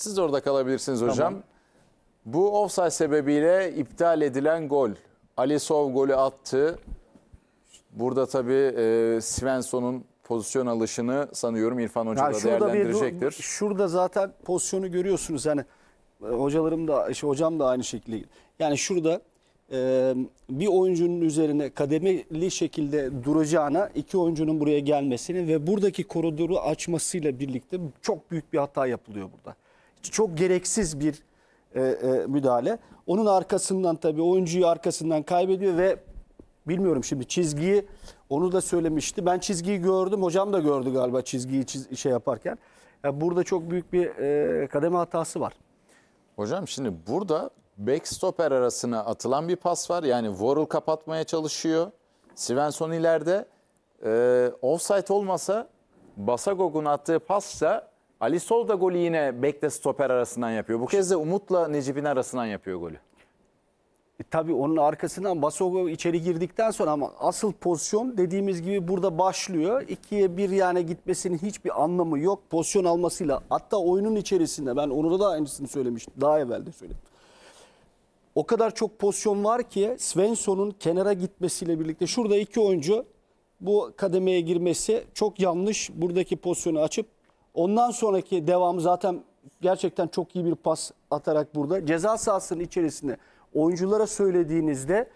Siz orada kalabilirsiniz hocam. Tamam. Bu offside sebebiyle iptal edilen gol. Ali Sov golü attı. Burada tabii e, Svensson'un pozisyon alışını sanıyorum İrfan Hoca yani da değerlendirecektir. Bir, şurada zaten pozisyonu görüyorsunuz. Yani e, hocalarım da işte hocam da aynı şekilde. Yani şurada e, bir oyuncunun üzerine kademeli şekilde duracağına iki oyuncunun buraya gelmesini ve buradaki koridoru açmasıyla birlikte çok büyük bir hata yapılıyor burada çok gereksiz bir e, e, müdahale. Onun arkasından tabii oyuncuyu arkasından kaybediyor ve bilmiyorum şimdi çizgiyi onu da söylemişti. Ben çizgiyi gördüm. Hocam da gördü galiba çizgiyi çiz, şey yaparken. Yani burada çok büyük bir e, kademe hatası var. Hocam şimdi burada back arasına atılan bir pas var. Yani Vorul kapatmaya çalışıyor. Svensson ileride. E, offside olmasa Basagog'un attığı pasla Ali Sol da golü yine bekle stoper arasından yapıyor. Bu kez de Umut'la Necip'in arasından yapıyor golü. E, tabii onun arkasından Basogo içeri girdikten sonra ama asıl pozisyon dediğimiz gibi burada başlıyor. İkiye bir yani gitmesinin hiçbir anlamı yok. Pozisyon almasıyla hatta oyunun içerisinde ben onu da aynısını söylemiştim. Daha evvel de söyledim. O kadar çok pozisyon var ki Svensson'un kenara gitmesiyle birlikte şurada iki oyuncu bu kademeye girmesi çok yanlış. Buradaki pozisyonu açıp Ondan sonraki devamı zaten gerçekten çok iyi bir pas atarak burada. Ceza sahasının içerisinde oyunculara söylediğinizde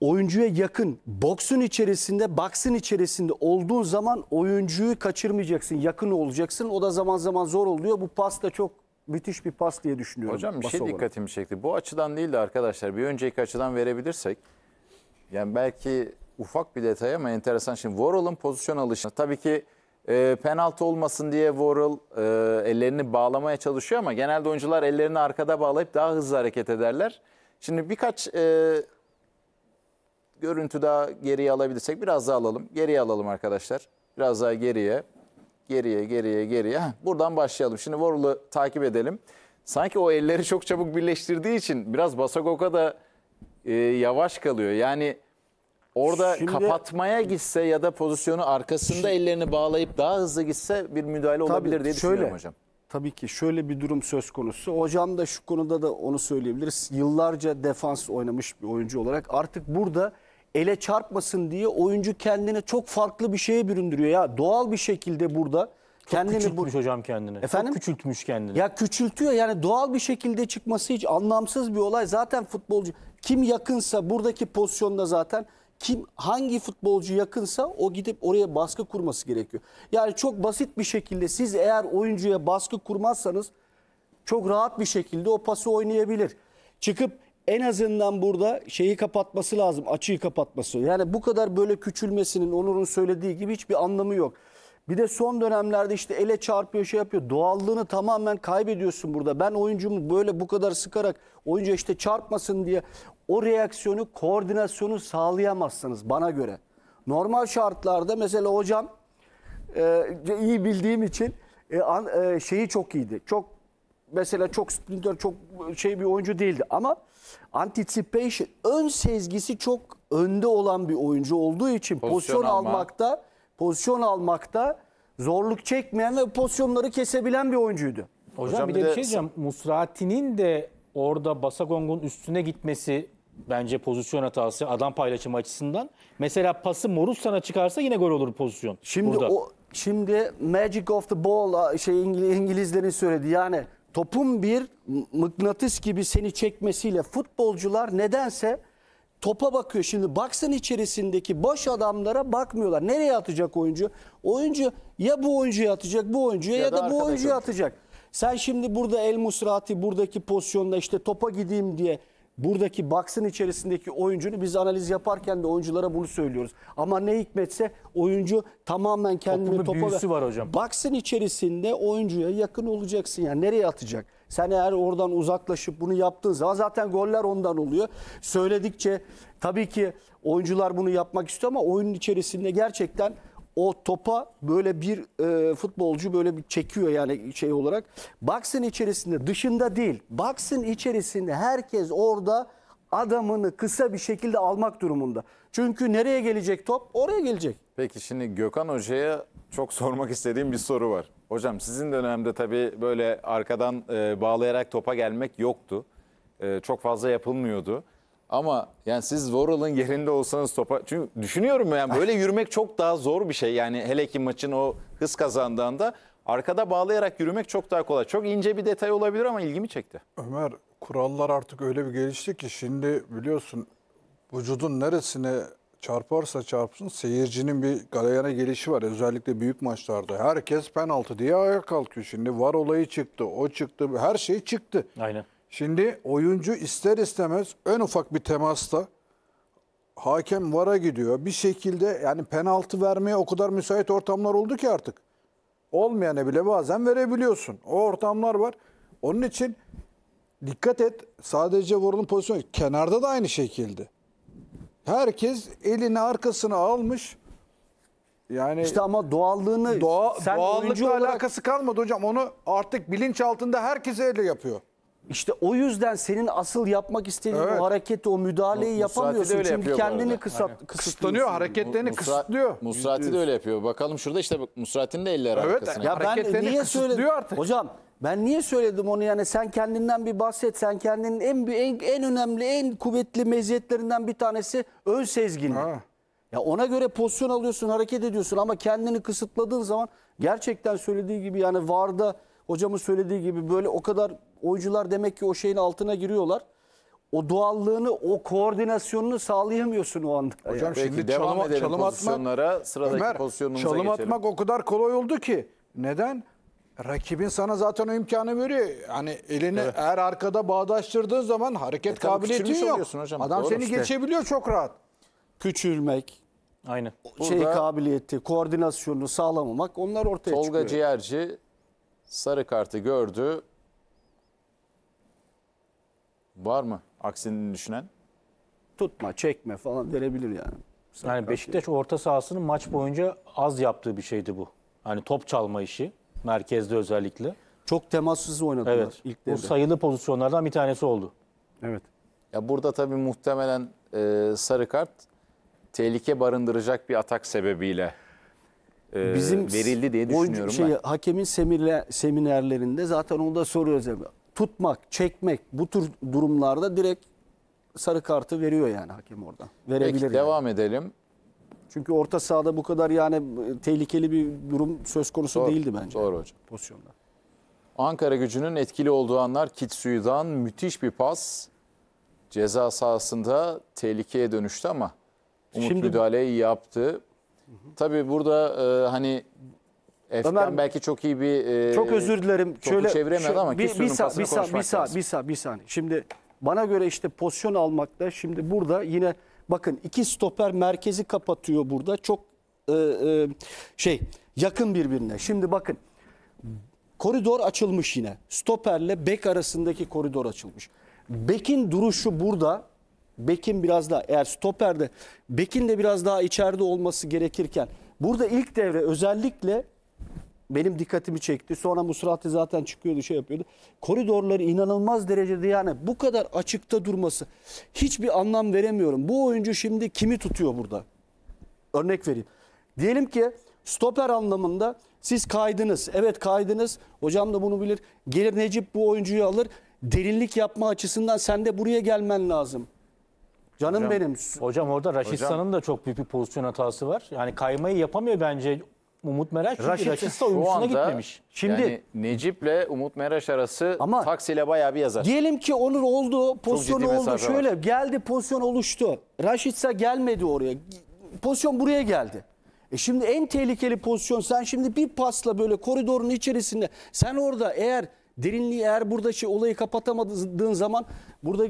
oyuncuya yakın boksun içerisinde, baksın içerisinde olduğun zaman oyuncuyu kaçırmayacaksın, yakın olacaksın. O da zaman zaman zor oluyor. Bu pas da çok müthiş bir pas diye düşünüyorum. Hocam bir şey olarak. dikkatimi çekti. Bu açıdan değil de arkadaşlar bir önceki açıdan verebilirsek. Yani belki ufak bir detay ama enteresan. Şimdi Vorol'un pozisyon alışına tabii ki e, penaltı olmasın diye Worrell e, ellerini bağlamaya çalışıyor ama genelde oyuncular ellerini arkada bağlayıp daha hızlı hareket ederler. Şimdi birkaç e, görüntü daha geriye alabilirsek biraz daha alalım. Geriye alalım arkadaşlar. Biraz daha geriye. Geriye, geriye, geriye. Heh, buradan başlayalım. Şimdi Worrell'ı takip edelim. Sanki o elleri çok çabuk birleştirdiği için biraz Basakok'a da e, yavaş kalıyor. Yani Orada Şimdi- kapatmaya gitse ya da pozisyonu arkasında ellerini bağlayıp daha hızlı gitse bir müdahale olabilir diye düşünüyorum hocam. Tabii ki şöyle bir durum söz konusu. Hocam da şu konuda da onu söyleyebiliriz. Yıllarca defans oynamış bir oyuncu olarak artık burada ele çarpmasın diye oyuncu kendini çok farklı bir şeye büründürüyor ya. Doğal bir şekilde burada kendini bu Küçültmüş hocam kendini. Efendim? Çok küçültmüş kendini. ya küçültüyor yani doğal bir şekilde çıkması hiç anlamsız bir olay. Zaten futbolcu kim yakınsa buradaki pozisyonda zaten kim hangi futbolcu yakınsa o gidip oraya baskı kurması gerekiyor. Yani çok basit bir şekilde siz eğer oyuncuya baskı kurmazsanız çok rahat bir şekilde o pası oynayabilir. Çıkıp en azından burada şeyi kapatması lazım, açıyı kapatması. Yani bu kadar böyle küçülmesinin Onur'un söylediği gibi hiçbir anlamı yok. Bir de son dönemlerde işte ele çarpıyor şey yapıyor. Doğallığını tamamen kaybediyorsun burada. Ben oyuncumu böyle bu kadar sıkarak oyuncu işte çarpmasın diye o reaksiyonu, koordinasyonu sağlayamazsınız bana göre. Normal şartlarda mesela hocam e, iyi bildiğim için e, an, e, şeyi çok iyiydi. Çok mesela çok sprinter çok şey bir oyuncu değildi ama anticipation ön sezgisi çok önde olan bir oyuncu olduğu için pozisyon, pozisyon almakta pozisyon almakta zorluk çekmeyen ve pozisyonları kesebilen bir oyuncuydu. Hocam, Hocam bir de bir şey diyeceğim. Musrati'nin de orada Basagong'un üstüne gitmesi bence pozisyon hatası adam paylaşımı açısından. Mesela pası Morussan'a çıkarsa yine gol olur pozisyon. Şimdi burada. o şimdi magic of the ball şey İngilizlerin söyledi yani topun bir mıknatıs gibi seni çekmesiyle futbolcular nedense topa bakıyor. Şimdi baksın içerisindeki boş adamlara bakmıyorlar. Nereye atacak oyuncu? Oyuncu ya bu oyuncuya atacak, bu oyuncuya ya, ya da, da bu oyuncuya atacak. Sen şimdi burada El Musrati buradaki pozisyonda işte topa gideyim diye buradaki box'ın içerisindeki oyuncunu biz analiz yaparken de oyunculara bunu söylüyoruz. Ama ne hikmetse oyuncu tamamen kendini Toplu topa... büyüsü var hocam. Box'ın içerisinde oyuncuya yakın olacaksın yani nereye atacak? Sen eğer oradan uzaklaşıp bunu yaptığın zaman zaten goller ondan oluyor. Söyledikçe tabii ki oyuncular bunu yapmak istiyor ama oyunun içerisinde gerçekten o topa böyle bir e, futbolcu böyle bir çekiyor yani şey olarak. Box'ın içerisinde dışında değil. Box'ın içerisinde herkes orada adamını kısa bir şekilde almak durumunda. Çünkü nereye gelecek top? Oraya gelecek. Peki şimdi Gökhan Hoca'ya çok sormak istediğim bir soru var. Hocam sizin dönemde tabii böyle arkadan e, bağlayarak topa gelmek yoktu. E, çok fazla yapılmıyordu. Ama yani siz Voral'ın yerinde olsanız topa... Çünkü düşünüyorum yani böyle yürümek çok daha zor bir şey. Yani hele ki maçın o hız kazandığında arkada bağlayarak yürümek çok daha kolay. Çok ince bir detay olabilir ama ilgimi çekti. Ömer kurallar artık öyle bir gelişti ki şimdi biliyorsun vücudun neresine çarparsa çarpsın seyircinin bir galeyana gelişi var. Özellikle büyük maçlarda. Herkes penaltı diye ayağa kalkıyor. Şimdi var olayı çıktı, o çıktı, her şey çıktı. Aynen. Şimdi oyuncu ister istemez en ufak bir temasta hakem vara gidiyor. Bir şekilde yani penaltı vermeye o kadar müsait ortamlar oldu ki artık. Olmayana bile bazen verebiliyorsun. O ortamlar var. Onun için dikkat et sadece vurulan pozisyonu. kenarda da aynı şekilde. Herkes elini arkasına almış. Yani işte ama doğallığını doğa, sen oyuncu doğallıkla olarak alakası kalmadı hocam. Onu artık bilinç altında herkes öyle yapıyor. İşte o yüzden senin asıl yapmak istediğin Evet. o hareketi, o müdahaleyi Musrati de yapamıyorsun. öyle Çünkü kendini arada. kısat, kısıtlıyor. Kısıtlanıyor hareketlerini kısıtlıyor. Musrati de öyle yapıyor. Bakalım şurada işte bak, Musrati'nin de elleri Evet, arkasına. Ya ben niye söyledim? artık. Hocam ben niye söyledim onu yani sen kendinden bir bahset. Sen kendinin en en, en önemli, en kuvvetli meziyetlerinden bir tanesi ön sezgin. Ya ona göre pozisyon alıyorsun, hareket ediyorsun ama kendini kısıtladığın zaman gerçekten söylediği gibi yani VAR'da Hocamın söylediği gibi böyle o kadar oyuncular demek ki o şeyin altına giriyorlar. O doğallığını, o koordinasyonunu sağlayamıyorsun o anda. Hocam yani şimdi devam çalım, edelim çalım pozisyonlara, atmak, sıradaki Ömer, pozisyonumuza çalım geçelim. atmak o kadar kolay oldu ki. Neden? Rakibin sana zaten o imkanı veriyor. Hani elini evet. eğer arkada bağdaştırdığın zaman hareket e, kabiliyetin yok. Hocam. Adam seni işte. geçebiliyor çok rahat. Küçülmek, Aynı. Şey Burada, kabiliyeti, koordinasyonunu sağlamamak onlar ortaya Tolga çıkıyor. Tolga Ciğerci Sarı kartı gördü. Var mı aksini düşünen? Tutma, çekme falan verebilir yani. Sarı yani kart Beşiktaş orta sahasının maç boyunca az yaptığı bir şeydi bu. Hani top çalma işi merkezde özellikle. Çok temassız oynadılar Evet. ilk bu sayılı pozisyonlardan bir tanesi oldu. Evet. Ya burada tabii muhtemelen e, sarı kart tehlike barındıracak bir atak sebebiyle e, Bizim verildi diye düşünüyorum şey, ben. Hakemin semirle, seminerlerinde zaten onu da soruyoruz. Tutmak, çekmek bu tür durumlarda direkt sarı kartı veriyor yani hakem orada. Verebilir Peki, yani. devam edelim. Çünkü orta sahada bu kadar yani e, tehlikeli bir durum söz konusu doğru, değildi bence. Doğru hocam. Pozisyonda. Ankara gücünün etkili olduğu anlar Kitsuyu'dan müthiş bir pas. Ceza sahasında tehlikeye dönüştü ama Umut Şimdi, müdahaleyi yaptı. Tabii burada e, hani Efkan Ömer, belki çok iyi bir e, Çok özür dilerim. Şöyle çeviremedi şu- ama bir, bir, Küstü'nün bir, sa- bir, konuşmak sa- bir, sa- bir saniye. Şimdi bana göre işte pozisyon almakta şimdi burada yine bakın iki stoper merkezi kapatıyor burada. Çok e, e, şey yakın birbirine. Şimdi bakın koridor açılmış yine. Stoperle bek arasındaki koridor açılmış. Bekin duruşu burada Bekin biraz daha eğer stoperde Bekin de biraz daha içeride olması gerekirken burada ilk devre özellikle benim dikkatimi çekti. Sonra Musrati zaten çıkıyordu şey yapıyordu. Koridorları inanılmaz derecede yani bu kadar açıkta durması hiçbir anlam veremiyorum. Bu oyuncu şimdi kimi tutuyor burada? Örnek vereyim. Diyelim ki stoper anlamında siz kaydınız. Evet kaydınız. Hocam da bunu bilir. Gelir Necip bu oyuncuyu alır. Derinlik yapma açısından sen de buraya gelmen lazım. Canım hocam, benim. Hocam orada Raşitsan'ın da çok büyük bir pozisyon hatası var. Yani kaymayı yapamıyor bence Umut Meraş çünkü Raşit, Raşitsa oyuncusuna gitmemiş. Şimdi yani Necip'le Umut Meraş arası Ama taksiyle bayağı bir yazar. Diyelim ki Onur oldu, pozisyon oldu. Şöyle var. geldi, pozisyon oluştu. Raşitsa gelmedi oraya. Pozisyon buraya geldi. E şimdi en tehlikeli pozisyon sen şimdi bir pasla böyle koridorun içerisinde sen orada eğer derinliği eğer burada şey olayı kapatamadığın zaman burada e,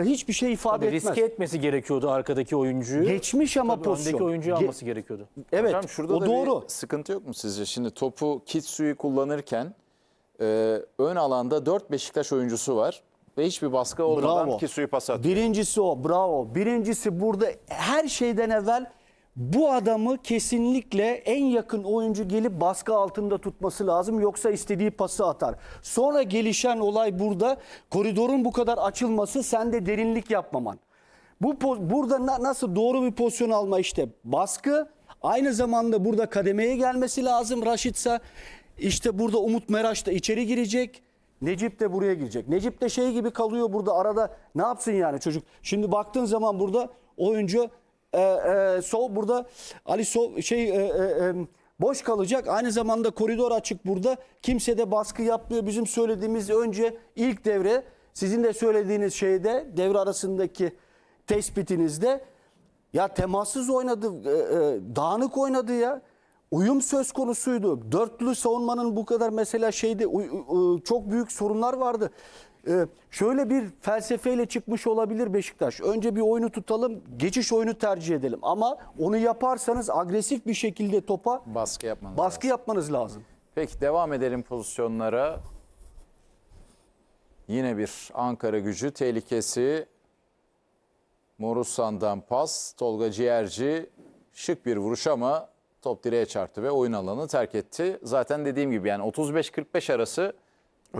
e hiçbir şey ifade Tabii etmez. Riske etmesi gerekiyordu arkadaki oyuncuyu. Geçmiş ama Tabii pozisyon. Öndeki oyuncuyu Ge alması gerekiyordu. Evet Hocam, şurada o da doğru. sıkıntı yok mu sizce? Şimdi topu Kitsu'yu kullanırken e, ön alanda 4 Beşiktaş oyuncusu var ve hiçbir baskı olmadan bravo. ki suyu pas atıyor. Birincisi o bravo. Birincisi burada her şeyden evvel bu adamı kesinlikle en yakın oyuncu gelip baskı altında tutması lazım. Yoksa istediği pası atar. Sonra gelişen olay burada koridorun bu kadar açılması sen de derinlik yapmaman. Bu burada na nasıl doğru bir pozisyon alma işte baskı aynı zamanda burada kademeye gelmesi lazım Raşitsa. İşte burada Umut Meraş da içeri girecek. Necip de buraya girecek. Necip de şey gibi kalıyor burada arada ne yapsın yani çocuk. Şimdi baktığın zaman burada oyuncu e, e, Sol burada Ali Sol şey e, e, boş kalacak. Aynı zamanda koridor açık burada. Kimse de baskı yapmıyor. Bizim söylediğimiz önce ilk devre sizin de söylediğiniz şeyde devre arasındaki tespitinizde ya temassız oynadı, e, e, dağınık oynadı ya. Uyum söz konusuydu. Dörtlü savunmanın bu kadar mesela şeyde çok büyük sorunlar vardı. Ee, şöyle bir felsefeyle çıkmış olabilir Beşiktaş. Önce bir oyunu tutalım, geçiş oyunu tercih edelim. Ama onu yaparsanız agresif bir şekilde topa baskı yapmanız, baskı lazım. yapmanız lazım. Peki devam edelim pozisyonlara. Yine bir Ankara gücü tehlikesi. Morusan'dan pas, Tolga Ciğerci şık bir vuruş ama top direğe çarptı ve oyun alanını terk etti. Zaten dediğim gibi yani 35-45 arası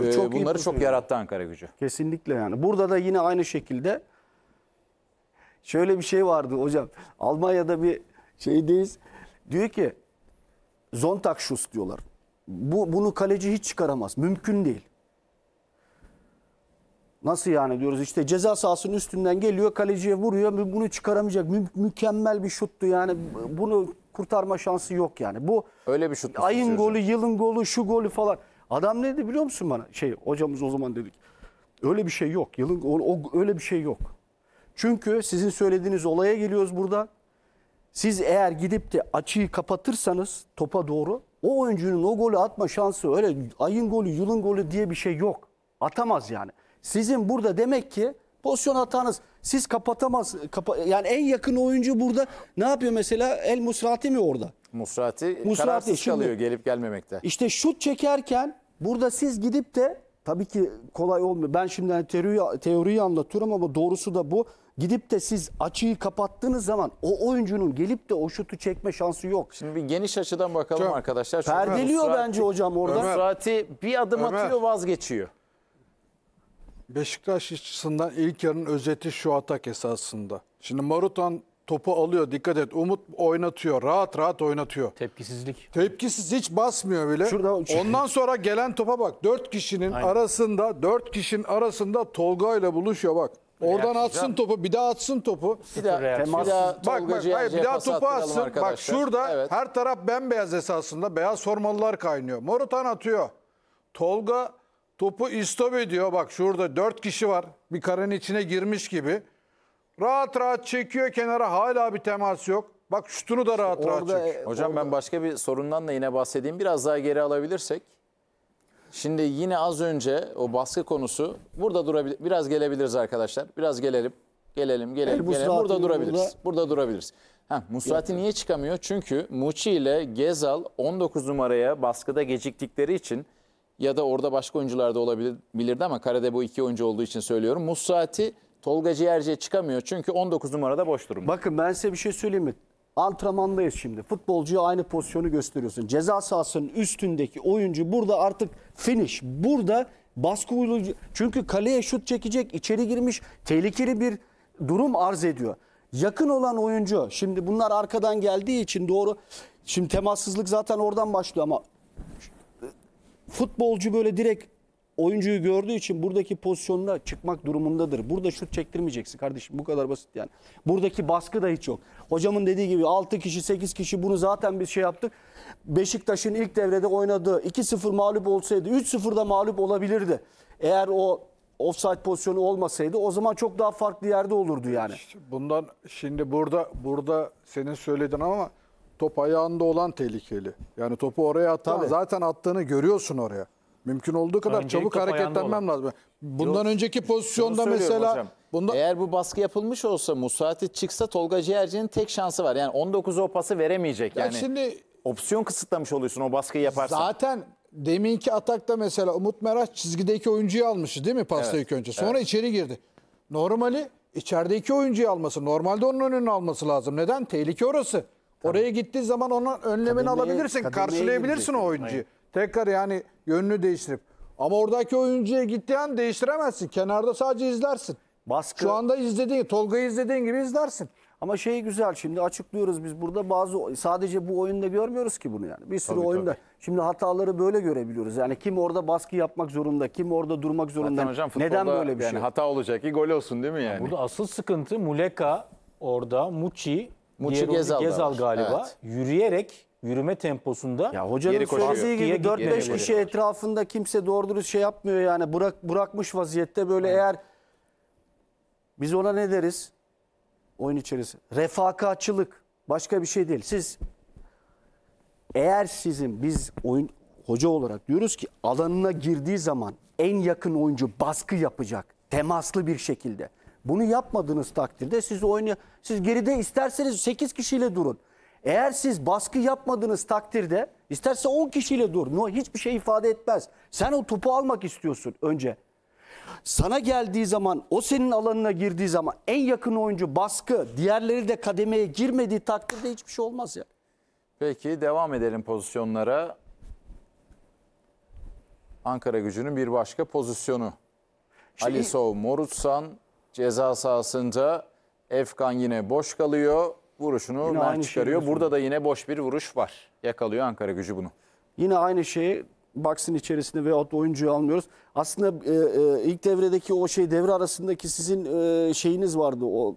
ee, çok bunları çok yarattı Ankara gücü. Kesinlikle yani. Burada da yine aynı şekilde şöyle bir şey vardı hocam. Almanya'da bir şeydeyiz. Diyor ki Zontakschuss diyorlar. Bu, bunu kaleci hiç çıkaramaz. Mümkün değil. Nasıl yani diyoruz işte ceza sahasının üstünden geliyor kaleciye vuruyor bunu çıkaramayacak Mü mükemmel bir şuttu yani bunu kurtarma şansı yok yani. Bu Öyle bir şut. Ayın golü, yılın golü, şu golü falan. Adam ne dedi biliyor musun bana? Şey hocamız o zaman dedik. Öyle bir şey yok. Yılın o, o öyle bir şey yok. Çünkü sizin söylediğiniz olaya geliyoruz burada. Siz eğer gidip de açıyı kapatırsanız topa doğru o oyuncunun o golü atma şansı öyle ayın golü yılın golü diye bir şey yok. Atamaz yani. Sizin burada demek ki pozisyon hatanız siz kapatamaz kapa, yani en yakın oyuncu burada ne yapıyor mesela El Musrati mi orada? Musrati, Musrati kararsız şimdi, kalıyor gelip gelmemekte. İşte şut çekerken burada siz gidip de tabii ki kolay olmuyor. Ben şimdi hani teoriyi, teoriyi anlatıyorum ama doğrusu da bu. Gidip de siz açıyı kapattığınız zaman o oyuncunun gelip de o şutu çekme şansı yok. Şimdi bir geniş açıdan bakalım Çok, arkadaşlar. Çünkü perdeliyor Musrati, bence hocam orada. Ömer, Musrati bir adım Ömer, atıyor vazgeçiyor. Beşiktaş açısından ilk yarının özeti şu atak esasında. Şimdi Marutan topu alıyor dikkat et. Umut oynatıyor. Rahat rahat oynatıyor. Tepkisizlik. Tepkisiz hiç basmıyor bile. Şurada, şurada. Şey- Ondan sonra gelen topa bak. Dört kişinin Aynen. arasında dört kişinin arasında Tolga ile buluşuyor bak. Oradan Reaksiz atsın topu, bir daha atsın topu. Bir daha, temassız. Bir daha bak bak, hayır, bir daha topu atsın. Arkadaşlar. Bak şurada evet. her taraf bembeyaz esasında. Beyaz formalılar kaynıyor. Morutan atıyor. Tolga topu istop ediyor. Bak şurada dört kişi var. Bir karenin içine girmiş gibi. Rahat rahat çekiyor kenara hala bir temas yok. Bak şutunu da rahat işte orada, rahat çekiyor. Hocam orada. ben başka bir sorundan da yine bahsedeyim. Biraz daha geri alabilirsek. Şimdi yine az önce o baskı konusu burada durabilir. Biraz gelebiliriz arkadaşlar. Biraz gelelim. Gelelim, gelelim, El gelelim. Burada durabiliriz. Burada, burada durabiliriz. Ha, Musrati niye çıkamıyor? Çünkü Muçi ile Gezal 19 numaraya baskıda geciktikleri için ya da orada başka oyuncular da olabilirdi ama karede bu iki oyuncu olduğu için söylüyorum. Musrati Tolga Ciğerci'ye çıkamıyor çünkü 19 numarada boş durumda. Bakın ben size bir şey söyleyeyim mi? Antrenmandayız şimdi. Futbolcuya aynı pozisyonu gösteriyorsun. Ceza sahasının üstündeki oyuncu burada artık finish. Burada baskı uyulucu. Çünkü kaleye şut çekecek, içeri girmiş. Tehlikeli bir durum arz ediyor. Yakın olan oyuncu. Şimdi bunlar arkadan geldiği için doğru. Şimdi temassızlık zaten oradan başlıyor ama futbolcu böyle direkt oyuncuyu gördüğü için buradaki pozisyonda çıkmak durumundadır. Burada şut çektirmeyeceksin kardeşim bu kadar basit yani. Buradaki baskı da hiç yok. Hocamın dediği gibi 6 kişi 8 kişi bunu zaten bir şey yaptık. Beşiktaş'ın ilk devrede oynadığı 2-0 mağlup olsaydı 3-0'da mağlup olabilirdi. Eğer o offside pozisyonu olmasaydı o zaman çok daha farklı yerde olurdu yani. Bundan şimdi burada burada senin söyledin ama top ayağında olan tehlikeli. Yani topu oraya atan Tabii. zaten attığını görüyorsun oraya. Mümkün olduğu kadar Öncelikle çabuk hareketlenmem lazım. Bundan Yok, önceki pozisyonda mesela hocam. Bunda... Eğer bu baskı yapılmış olsa Musaatit çıksa Tolga Ciğerci'nin tek şansı var. Yani 19 o pası veremeyecek. Yani, yani şimdi opsiyon kısıtlamış oluyorsun o baskıyı yaparsan. Zaten deminki atakta mesela Umut Meraş çizgideki oyuncuyu almıştı değil mi pasta evet, ilk önce? Sonra evet. içeri girdi. Normali içerideki oyuncuyu alması. Normalde onun önünü alması lazım. Neden? Tehlike orası. Tabii. Oraya gittiği zaman onun önlemini kademeye, alabilirsin. Kademeye karşılayabilirsin o oyuncuyu. Hayır. Tekrar yani yönünü değiştirip. Ama oradaki oyuncuya gittiği değiştiremezsin. Kenarda sadece izlersin. Baskı. Şu anda izlediğin, Tolga'yı izlediğin gibi izlersin. Ama şey güzel şimdi açıklıyoruz biz burada bazı sadece bu oyunda görmüyoruz ki bunu yani. Bir sürü tabii, oyunda tabii. şimdi hataları böyle görebiliyoruz. Yani kim orada baskı yapmak zorunda, kim orada durmak zorunda. hocam, Neden böyle bir yani şey? Hata olacak ki gol olsun değil mi yani? burada asıl sıkıntı Muleka orada, Muçi, Muçi Gezal, Gezal galiba evet. yürüyerek yürüme temposunda ya hocanın söylediği gibi 4-5 kişi etrafında kimse doğru dürüst şey yapmıyor yani bırak bırakmış vaziyette böyle eğer biz ona ne deriz? Oyun içerisinde refakatçılık başka bir şey değil. Siz eğer sizin biz oyun hoca olarak diyoruz ki alanına girdiği zaman en yakın oyuncu baskı yapacak temaslı bir şekilde. Bunu yapmadığınız takdirde siz oyunu siz geride isterseniz 8 kişiyle durun. Eğer siz baskı yapmadığınız takdirde isterse 10 kişiyle dur. No, hiçbir şey ifade etmez. Sen o topu almak istiyorsun önce. Sana geldiği zaman o senin alanına girdiği zaman en yakın oyuncu baskı diğerleri de kademeye girmediği takdirde hiçbir şey olmaz ya. Yani. Peki devam edelim pozisyonlara. Ankara gücünün bir başka pozisyonu. Şey... Alisov Morutsan ceza sahasında Efkan yine boş kalıyor. Vuruşunu yine Mert çıkarıyor. Burada da yine boş bir vuruş var. Yakalıyor Ankara gücü bunu. Yine aynı şeyi box'ın içerisinde veyahut da oyuncuyu almıyoruz. Aslında e, e, ilk devredeki o şey devre arasındaki sizin e, şeyiniz vardı o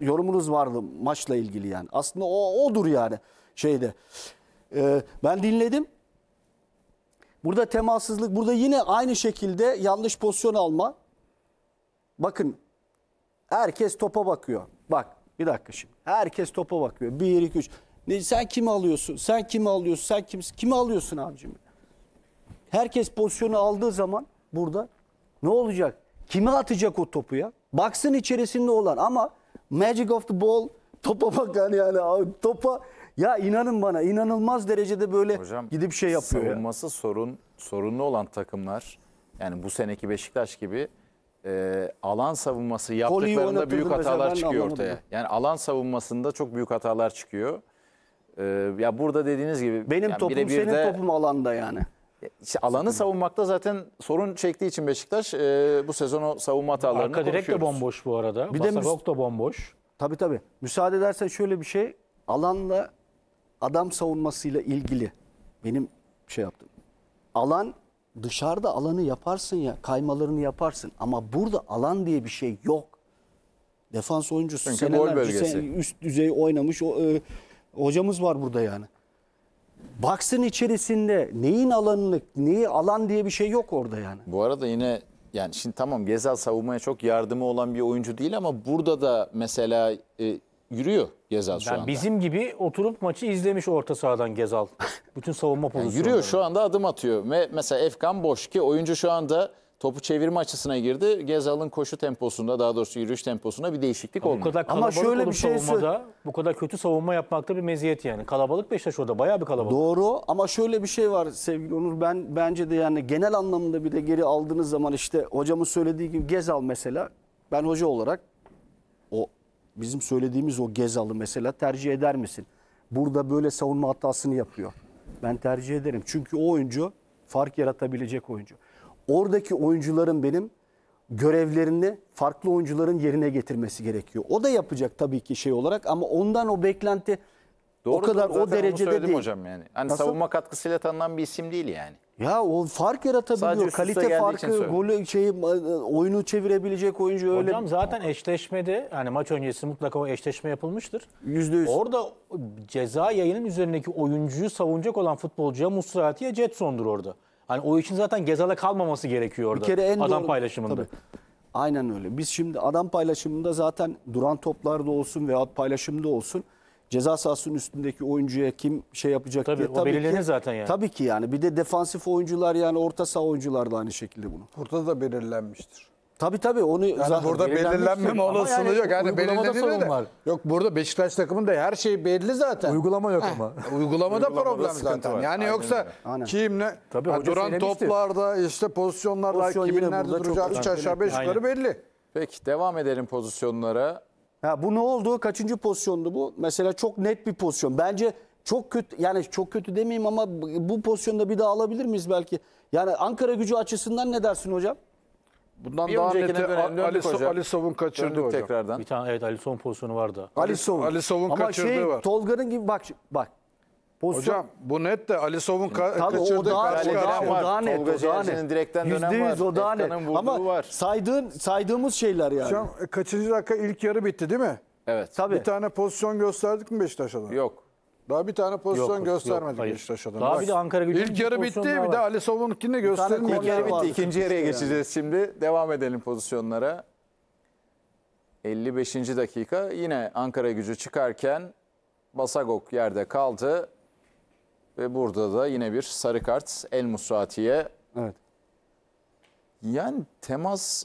yorumunuz vardı maçla ilgili yani. Aslında o odur yani şeyde. E, ben dinledim. Burada temassızlık, burada yine aynı şekilde yanlış pozisyon alma. Bakın herkes topa bakıyor. Bak bir dakika şimdi. Herkes topa bakıyor. Bir iki üç. Ne sen kimi alıyorsun? Sen kimi alıyorsun? Sen kim kimi alıyorsun abicim? Herkes pozisyonu aldığı zaman burada ne olacak? Kime atacak o topu ya? Baksın içerisinde olan ama magic of the ball topa bakan yani topa ya inanın bana inanılmaz derecede böyle Hocam, gidip şey yapıyor. Savunması ya. sorun sorunlu olan takımlar yani bu seneki Beşiktaş gibi e, alan savunması yaptıklarında büyük hatalar çıkıyor ortaya. Yani alan savunmasında çok büyük hatalar çıkıyor. E, ya burada dediğiniz gibi benim yani toplum senin de, toplum alanda yani. İşte alanı savunmakta zaten sorun çektiği için Beşiktaş e, bu sezon o savunma hatalarını Arka direkt de bomboş bu arada. Bir Basarok de da bomboş. Tabii tabii. Müsaade edersen şöyle bir şey. Alanla adam savunmasıyla ilgili benim şey yaptım. Alan dışarıda alanı yaparsın ya kaymalarını yaparsın ama burada alan diye bir şey yok. Defans oyuncusu Çünkü Sen, üst düzey oynamış o, e, hocamız var burada yani. Baksın içerisinde neyin alanını, neyi alan diye bir şey yok orada yani. Bu arada yine yani şimdi tamam Gezal savunmaya çok yardımı olan bir oyuncu değil ama burada da mesela e, yürüyor Gezal şu yani anda. Bizim gibi oturup maçı izlemiş orta sahadan Gezal. Bütün savunma pozisyonu Yani yürüyor şu anda adım atıyor. Ve mesela Efkan boş ki oyuncu şu anda topu çevirme açısına girdi. Gezal'ın koşu temposunda daha doğrusu yürüyüş temposunda bir değişiklik oldu Bu kadar Ama şöyle bir şey savunmada, bu kadar kötü savunma yapmakta bir meziyet yani. Kalabalık Beşiktaş orada bayağı bir kalabalık. Doğru ama şöyle bir şey var sevgili Onur. Ben bence de yani genel anlamda bir de geri aldığınız zaman işte hocamın söylediği gibi Gezal mesela ben hoca olarak bizim söylediğimiz o Gezal'ı mesela tercih eder misin? Burada böyle savunma hatasını yapıyor. Ben tercih ederim. Çünkü o oyuncu fark yaratabilecek oyuncu. Oradaki oyuncuların benim görevlerini farklı oyuncuların yerine getirmesi gerekiyor. O da yapacak tabii ki şey olarak ama ondan o beklenti Doğru, o kadar o derecede değil. hocam yani. Hani Nasıl? savunma katkısıyla tanınan bir isim değil yani. Ya o fark yaratabiliyor. Sadece Kalite farkı, söylüyorum. golü şey e, oyunu çevirebilecek oyuncu öyle Hocam zaten eşleşmede yani maç öncesi mutlaka o eşleşme yapılmıştır. yüzde yüz. Orada ceza yayının üzerindeki oyuncuyu savunacak olan futbolcuya Musrati ya Jetson'dur orada. Hani o için zaten Gezal'a kalmaması gerekiyor orada. Bir kere en Adam doğru- paylaşımında. Tabii. Aynen öyle. Biz şimdi adam paylaşımında zaten duran toplarda olsun veyahut paylaşımda olsun ceza sahasının üstündeki oyuncuya kim şey yapacak tabii, diye. Tabii o belirlenir ki, zaten yani. Tabii ki yani. Bir de defansif oyuncular yani orta saha oyuncular da aynı şekilde bunu. Burada da belirlenmiştir. Tabii tabii onu yani zaten burada belirlenmeme olasılığı yani, yok. Yani belirlenir de. Var. Yok burada Beşiktaş takımın da her şey belli zaten. Uygulama yok ama. Uygulamada problem zaten. Var. Yani Aynen yoksa Aynen. kim ne tabii, ha, duran toplarda işte pozisyonlarda Pozisyon kimin nerede duracağı 3 aşağı 5 yukarı belli. Peki devam edelim pozisyonlara. Ya bu ne oldu? Kaçıncı pozisyondu bu? Mesela çok net bir pozisyon. Bence çok kötü yani çok kötü demeyeyim ama bu pozisyonda bir daha alabilir miyiz belki? Yani Ankara gücü açısından ne dersin hocam? Bundan Bir daha öncekine neti dönelim. Ali, Ali, Döndük Ali Sov'un kaçırdı Döndük hocam. tekrardan. Bir tane evet Ali Son pozisyonu vardı. Ali Sov'un Ali Sov'un Ama şey, kaçırdığı şey var. Tolga'nın gibi bak bak Pozisyon... Hocam bu net de Ali Sov'un ka Tabii, kaçırdığı o daha, karşı o daha, o daha net. Tolga o net. direkten dönem %100 var. o daha net. Ama var. Saydığın, saydığımız şeyler yani. Hocam e, kaçıncı dakika ilk yarı bitti değil mi? Evet. Tabii. Bir tane pozisyon gösterdik mi Beşiktaş adına? Yok. Daha bir tane pozisyon yok, göstermedik yok, Beşiktaş adına. Daha Bak, bir de Ankara Gücü. İlk yarı bitti bir de Ali Sov'unkini göstermedik. İlk yarı bitti. İkinci yarıya geçeceğiz şimdi. Devam edelim pozisyonlara. 55. dakika yine Ankara gücü çıkarken Basagok yerde kaldı. Ve burada da yine bir sarı kart El Musrati'ye. Evet. Yani temas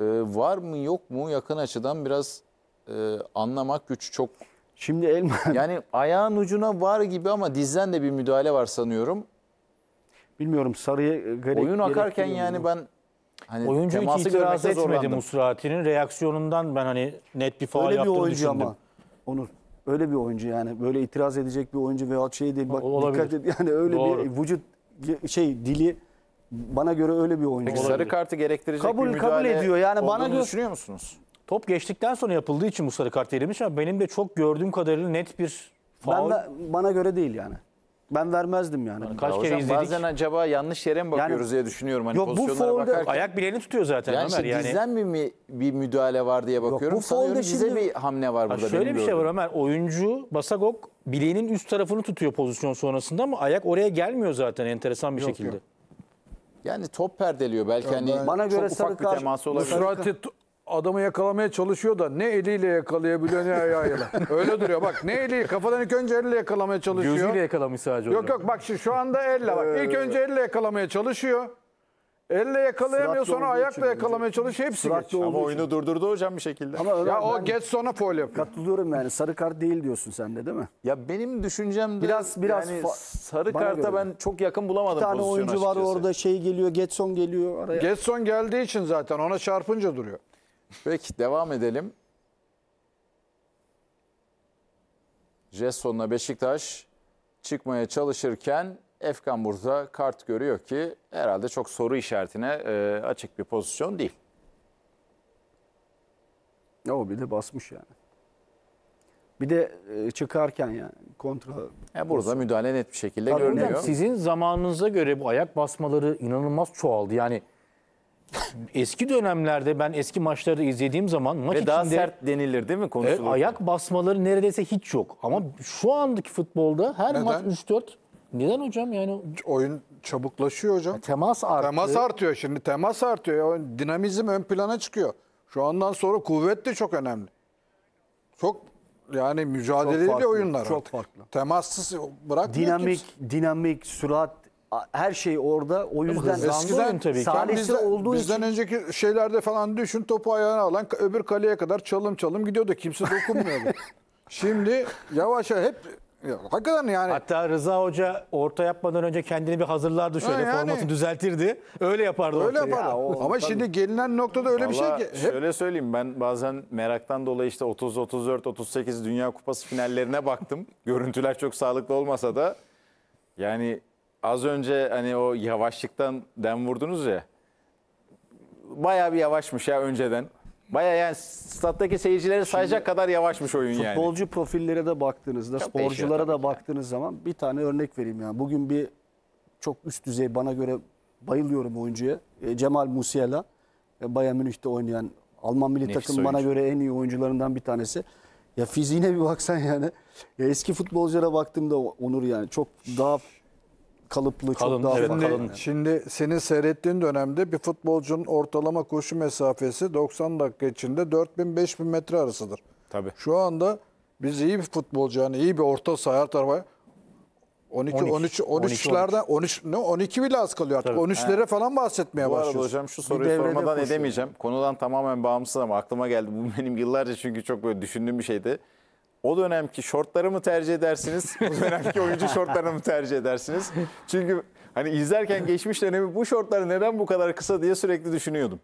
e, var mı yok mu yakın açıdan biraz e, anlamak güç çok. Şimdi Elma yani ayağın ucuna var gibi ama dizden de bir müdahale var sanıyorum. Bilmiyorum sarıya e, gerek Oyun akarken gerek yani ben hani oyuncu hiç itiraz etmedi Musrati'nin reaksiyonundan ben hani net bir faal Öyle yaptığını bir oyuncu düşündüm. ama Onur öyle bir oyuncu yani böyle itiraz edecek bir oyuncu veya şey değil bak Olabilir. dikkat et yani öyle Doğru. bir vücut şey dili bana göre öyle bir oyuncu. Peki sarı kartı gerektirecek kabul, bir kabul ediyor yani bana göre düşünüyor musunuz? Top geçtikten sonra yapıldığı için bu sarı kart verilmiş ama benim de çok gördüğüm kadarıyla net bir faul. Ben de, bana göre değil yani ben vermezdim yani. Kaç Ya kere hocam izledik. bazen acaba yanlış yere mi bakıyoruz diye düşünüyorum. Hani Yok, bu pozisyonlara bakarken. Ayak bileğini tutuyor zaten yani Ömer. Yani bizden mi, mi bir müdahale var diye bakıyorum. bu faulde Sanıyorum bize bir hamle var burada. şöyle bir şey var Ömer. Oyuncu Basagok bileğinin üst tarafını tutuyor pozisyon sonrasında ama ayak oraya gelmiyor zaten enteresan bir şekilde. Yani top perdeliyor belki hani Bana çok göre ufak sarı bir temas teması olabilir. Suratı adamı yakalamaya çalışıyor da ne eliyle yakalayabiliyor ne ayağıyla. Öyle duruyor bak. Ne eli kafadan ilk önce elle yakalamaya çalışıyor. Gözüyle yakalamış sadece Yok yok bak şu, şu anda elle bak. İlk ee. önce elle yakalamaya çalışıyor. Elle yakalayamıyor Sıratlı sonra ayakla yakalamaya çalışıyor. Hepsi Sıratlı geç. olduğu Ama oyunu durdurdu hocam bir şekilde. Ama Ya o ben geç sonra foul yapıyor. Katılıyorum yani sarı kart değil diyorsun sen de değil mi? Ya benim düşüncemde Biraz- biraz yani sarı bana karta ben çok yakın bulamadım Bir tane pozisyonu oyuncu var orada şey geliyor, Getson geliyor araya. Getson geldiği için zaten ona çarpınca duruyor. Peki devam edelim. Jesson'la Beşiktaş çıkmaya çalışırken Efkan burada kart görüyor ki herhalde çok soru işaretine e, açık bir pozisyon değil. Ne O bir de basmış yani. Bir de e, çıkarken yani kontra. Yani burada müdahale net bir şekilde Tabii görünüyor. Hocam, sizin zamanınıza göre bu ayak basmaları inanılmaz çoğaldı. Yani eski dönemlerde ben eski maçları izlediğim zaman maç Ve daha içinde sert denilir değil mi e, ayak basmaları neredeyse hiç yok. Ama şu andaki futbolda her Neden? maç 3-4 neden hocam yani Oyun çabuklaşıyor hocam. E, temas artıyor. Temas artıyor şimdi. Temas artıyor. O Dinamizm ön plana çıkıyor. Şu andan sonra kuvvet de çok önemli. Çok yani mücadeleli farklı, oyunlar çok artık. farklı. Temassız bırakmıyor Dinamik, kimse. dinamik, sürat her şey orada. O yüzden eskiden tabii ki. salihse bizden, olduğu bizden için önceki şeylerde falan düşün topu ayağına alan öbür kaleye kadar çalım çalım gidiyordu. Kimse dokunmuyordu. Şimdi yavaş yavaş hep hakikaten yani. Hatta Rıza Hoca orta yapmadan önce kendini bir hazırlardı şöyle yani. formatı düzeltirdi. Öyle yapardı Öyle yapardı. Ya, o- Ama şimdi gelinen noktada öyle bir şey ki. Hep Şöyle söyleyeyim ben bazen meraktan dolayı işte 30 34 38 Dünya Kupası finallerine baktım. Görüntüler çok sağlıklı olmasa da yani az önce hani o yavaşlıktan dem vurdunuz ya. Bayağı bir yavaşmış ya önceden. Bayağı yani stattaki seyircileri sayacak kadar yavaşmış oyun yani. Futbolcu profillere de baktığınızda, Çok sporculara da tabii baktığınız zaman bir tane örnek vereyim yani. Bugün bir çok üst düzey bana göre bayılıyorum oyuncuya. E, Cemal Musiala, e, Bayern Münih'te oynayan Alman milli takım bana göre en iyi oyuncularından bir tanesi. Ya fiziğine bir baksan yani. Ya eski futbolculara baktığımda Onur yani çok daha kalıplı Kalın, çok daha evet, farklı. Şimdi, şimdi senin seyrettiğin dönemde bir futbolcunun ortalama koşu mesafesi 90 dakika içinde 4000-5000 metre arasıdır. Tabii. Şu anda biz iyi bir futbolcu yani iyi bir orta saha tarafa 12 13 13'lerden 13 ne 12 bile az kalıyor artık. 13'lere He. falan bahsetmeye başlıyoruz. Bu arada hocam şu soruyu sormadan koşuyor. edemeyeceğim. Konudan tamamen bağımsız ama aklıma geldi. Bu benim yıllarca çünkü çok böyle düşündüğüm bir şeydi o dönemki şortları mı tercih edersiniz? Bu dönemki oyuncu şortlarını mı tercih edersiniz? Çünkü hani izlerken geçmiş dönemi bu şortlar neden bu kadar kısa diye sürekli düşünüyordum.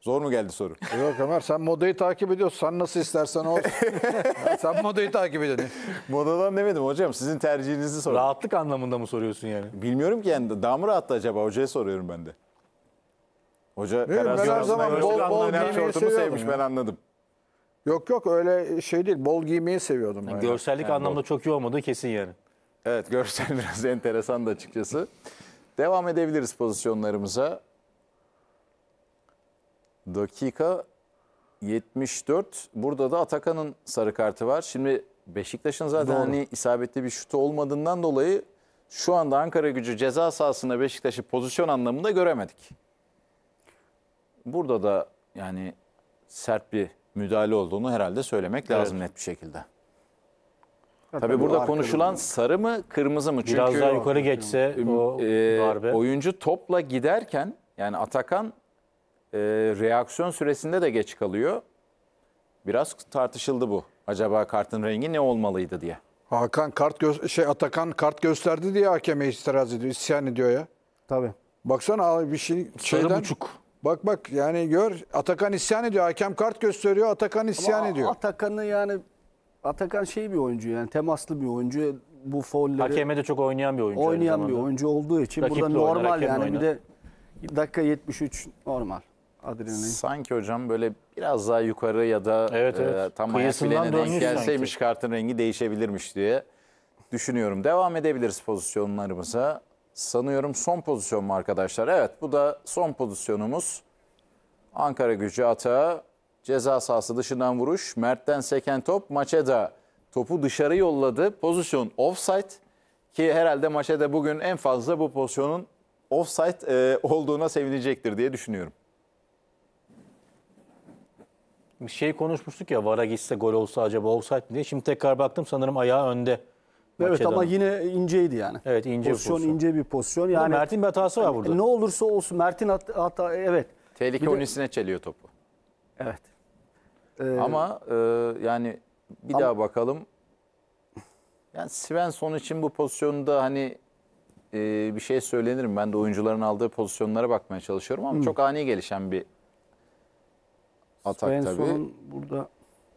Zor mu geldi soru? Yok Ömer sen modayı takip ediyorsun. Sen nasıl istersen olsun. sen modayı takip ediyorsun. Modadan demedim hocam. Sizin tercihinizi soruyorum. Rahatlık anlamında mı soruyorsun yani? Bilmiyorum ki yani. Daha mı rahattı acaba? Hocaya soruyorum ben de. Hoca Bilmiyorum, her, her zaman bol bol, bol, bol şortumu sevmiş ya. ben anladım. Yok yok öyle şey değil. Bol giymeyi seviyordum. Yani görsellik yani anlamda bol. çok iyi olmadı kesin yani. Evet görsel biraz enteresan da açıkçası. Devam edebiliriz pozisyonlarımıza. Dakika 74. Burada da Atakan'ın sarı kartı var. Şimdi Beşiktaş'ın zaten hani isabetli bir şutu olmadığından dolayı şu anda Ankara gücü ceza sahasında Beşiktaş'ı pozisyon anlamında göremedik. Burada da yani sert bir müdahale olduğunu herhalde söylemek evet. lazım net bir şekilde. Tabii, burada konuşulan mı? sarı mı kırmızı mı? Çünkü Biraz daha yukarı geçse o e, darbe. Oyuncu topla giderken yani Atakan e, reaksiyon süresinde de geç kalıyor. Biraz tartışıldı bu. Acaba kartın rengi ne olmalıydı diye. Hakan kart şey Atakan kart gösterdi diye hakeme itiraz ediyor, isyan ediyor ya. Tabii. Baksana abi bir şey sarı şeyden buçuk. Bak bak yani gör Atakan isyan ediyor. Hakem kart gösteriyor. Atakan isyan Ama ediyor. Atakan'ı yani Atakan şey bir oyuncu yani temaslı bir oyuncu. Bu foulleri Hakeme de çok oynayan bir oyuncu. oynayan bir oyuncu olduğu için Rakiple burada normal hakemle yani oynar. bir de dakika 73 normal adrenalin. Sanki hocam böyle biraz daha yukarı ya da Evet, e, evet. tam ayak denk dönmüş gelseymiş kartın rengi değişebilirmiş diye düşünüyorum. Devam edebiliriz pozisyonlarımıza sanıyorum son pozisyon mu arkadaşlar? Evet bu da son pozisyonumuz. Ankara gücü atağı ceza sahası dışından vuruş. Mert'ten seken top Maçeda topu dışarı yolladı. Pozisyon offside ki herhalde Maçeda bugün en fazla bu pozisyonun offside e, olduğuna sevinecektir diye düşünüyorum. Bir şey konuşmuştuk ya VAR'a gitse gol olsa acaba offside mi diye. Şimdi tekrar baktım sanırım ayağı önde. Evet ama yine inceydi yani. Evet ince pozisyon, pozisyon. ince bir pozisyon. Yani Mert'in bir hatası var hani burada. Ne olursa olsun Mert'in hat- hata evet. Tehlike onun çeliyor topu. Evet. Ee, Ama e, yani bir daha bakalım. Yani Svensson için bu pozisyonda hani e, bir şey söylenirim Ben de oyuncuların aldığı pozisyonlara bakmaya çalışıyorum ama hmm. çok ani gelişen bir atak tabii. Svensson'un burada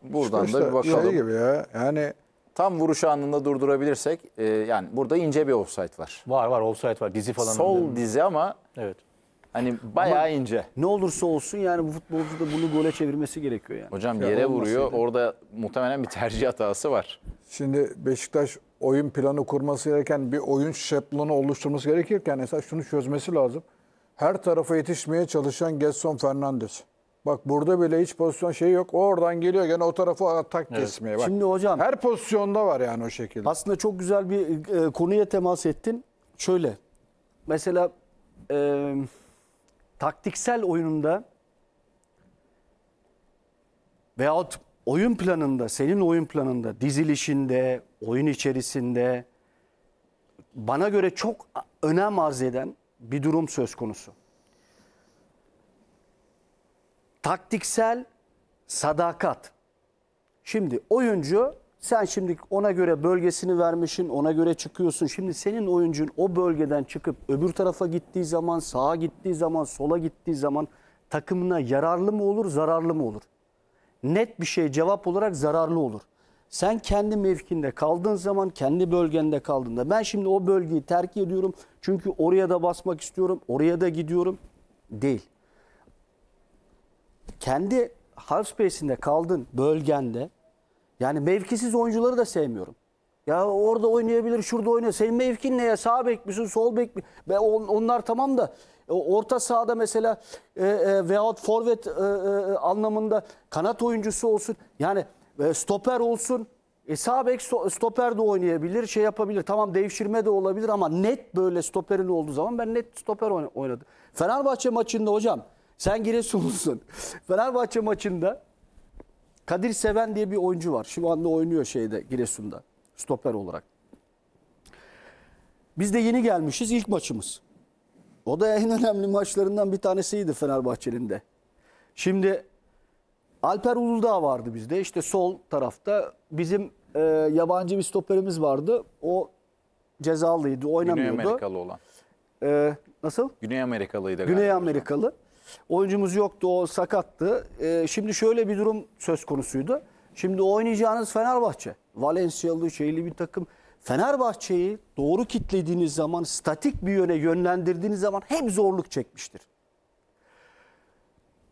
Buradan da bir bakalım. Şey gibi ya yani Tam vuruş anında durdurabilirsek e, yani burada ince bir offside var. Var var offside var. Dizi falan. Sol önünde. dizi ama evet. Hani bayağı Ama ince. Ne olursa olsun yani bu futbolcu da bunu gole çevirmesi gerekiyor yani. Hocam yere ya vuruyor. Orada muhtemelen bir tercih hatası var. Şimdi Beşiktaş oyun planı kurması gereken bir oyun şablonu oluşturması gerekirken esas şunu çözmesi lazım. Her tarafa yetişmeye çalışan Gerson Fernandes. Bak burada bile hiç pozisyon şey yok. Oradan geliyor gene o tarafı atak evet. kesmeye. Bak, Şimdi hocam. Her pozisyonda var yani o şekilde. Aslında çok güzel bir e, konuya temas ettin. Şöyle. Mesela e, taktiksel oyununda veyahut oyun planında, senin oyun planında, dizilişinde, oyun içerisinde bana göre çok önem arz eden bir durum söz konusu taktiksel sadakat. Şimdi oyuncu sen şimdi ona göre bölgesini vermişsin, ona göre çıkıyorsun. Şimdi senin oyuncun o bölgeden çıkıp öbür tarafa gittiği zaman, sağa gittiği zaman, sola gittiği zaman takımına yararlı mı olur, zararlı mı olur? Net bir şey cevap olarak zararlı olur. Sen kendi mevkinde kaldığın zaman, kendi bölgende kaldığında ben şimdi o bölgeyi terk ediyorum çünkü oraya da basmak istiyorum, oraya da gidiyorum değil kendi half space'inde kaldın bölgende yani mevkisiz oyuncuları da sevmiyorum. Ya orada oynayabilir, şurada oynuyor. Senin mevkin ne ya? Sağ bek misin, sol bek mi? Ve on, onlar tamam da orta sahada mesela e, e, veyahut forvet e, e, anlamında kanat oyuncusu olsun. Yani e, stoper olsun. E, sağ bek stoper de oynayabilir, şey yapabilir. Tamam devşirme de olabilir ama net böyle stoperin olduğu zaman ben net stoper oynadım. Fenerbahçe maçında hocam sen Giresunlusun. Fenerbahçe maçında Kadir Seven diye bir oyuncu var. Şu anda oynuyor şeyde Giresun'da. Stoper olarak. Biz de yeni gelmişiz ilk maçımız. O da en önemli maçlarından bir tanesiydi Fenerbahçe'nin de. Şimdi Alper Uludağ vardı bizde. İşte sol tarafta bizim e, yabancı bir stoperimiz vardı. O cezalıydı, oynamıyordu. Güney Amerikalı olan. E, nasıl? Güney Amerikalıydı. Güney Amerikalı. Oyuncumuz yoktu, o sakattı. E, şimdi şöyle bir durum söz konusuydu. Şimdi oynayacağınız Fenerbahçe, Valensiyalı, şeyli bir takım. Fenerbahçe'yi doğru kitlediğiniz zaman, statik bir yöne yönlendirdiğiniz zaman hep zorluk çekmiştir.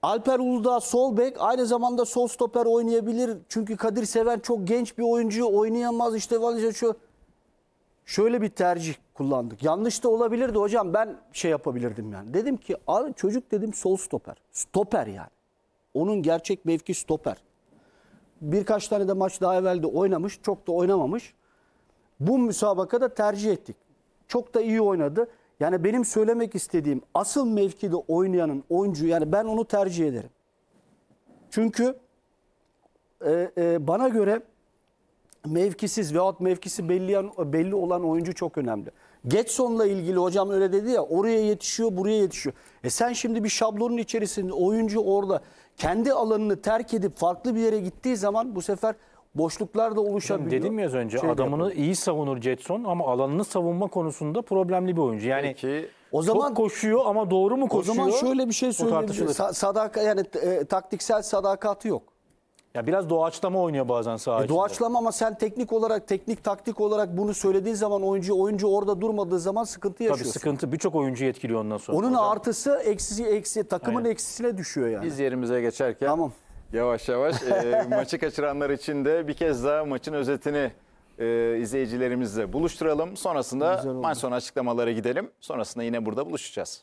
Alper Uludağ sol bek aynı zamanda sol stoper oynayabilir. Çünkü Kadir Seven çok genç bir oyuncu oynayamaz işte Valencia şu. Şöyle bir tercih kullandık. Yanlış da olabilirdi hocam ben şey yapabilirdim yani. Dedim ki abi çocuk dedim sol stoper. Stoper yani. Onun gerçek mevki stoper. Birkaç tane de maç daha evvel de oynamış. Çok da oynamamış. Bu müsabakada tercih ettik. Çok da iyi oynadı. Yani benim söylemek istediğim asıl mevkide oynayanın oyuncu yani ben onu tercih ederim. Çünkü e, e, bana göre mevkisiz veyahut mevkisi belli, belli olan oyuncu çok önemli. Getson'la ilgili hocam öyle dedi ya oraya yetişiyor buraya yetişiyor. E sen şimdi bir şablonun içerisinde oyuncu orada kendi alanını terk edip farklı bir yere gittiği zaman bu sefer boşluklar da oluşabiliyor. Dedim ya az önce şey adamını yapalım. iyi savunur Jetson ama alanını savunma konusunda problemli bir oyuncu. Yani Peki, o zaman çok koşuyor ama doğru mu koşuyor? O zaman şöyle bir şey söyleyebilirim. Sadaka yani e, taktiksel sadakati yok. Ya biraz doğaçlama oynuyor bazen saha e, Doğaçlama ama sen teknik olarak, teknik taktik olarak bunu söylediğin zaman oyuncu oyuncu orada durmadığı zaman sıkıntı yaşıyorsun. Tabii sıkıntı birçok oyuncu etkiliyor ondan sonra. Onun hocam. artısı eksisi eksi takımın Aynen. eksisine düşüyor yani. Biz yerimize geçerken tamam. yavaş yavaş e, maçı kaçıranlar için de bir kez daha maçın özetini e, izleyicilerimizle buluşturalım. Sonrasında maç sonu açıklamalara gidelim. Sonrasında yine burada buluşacağız.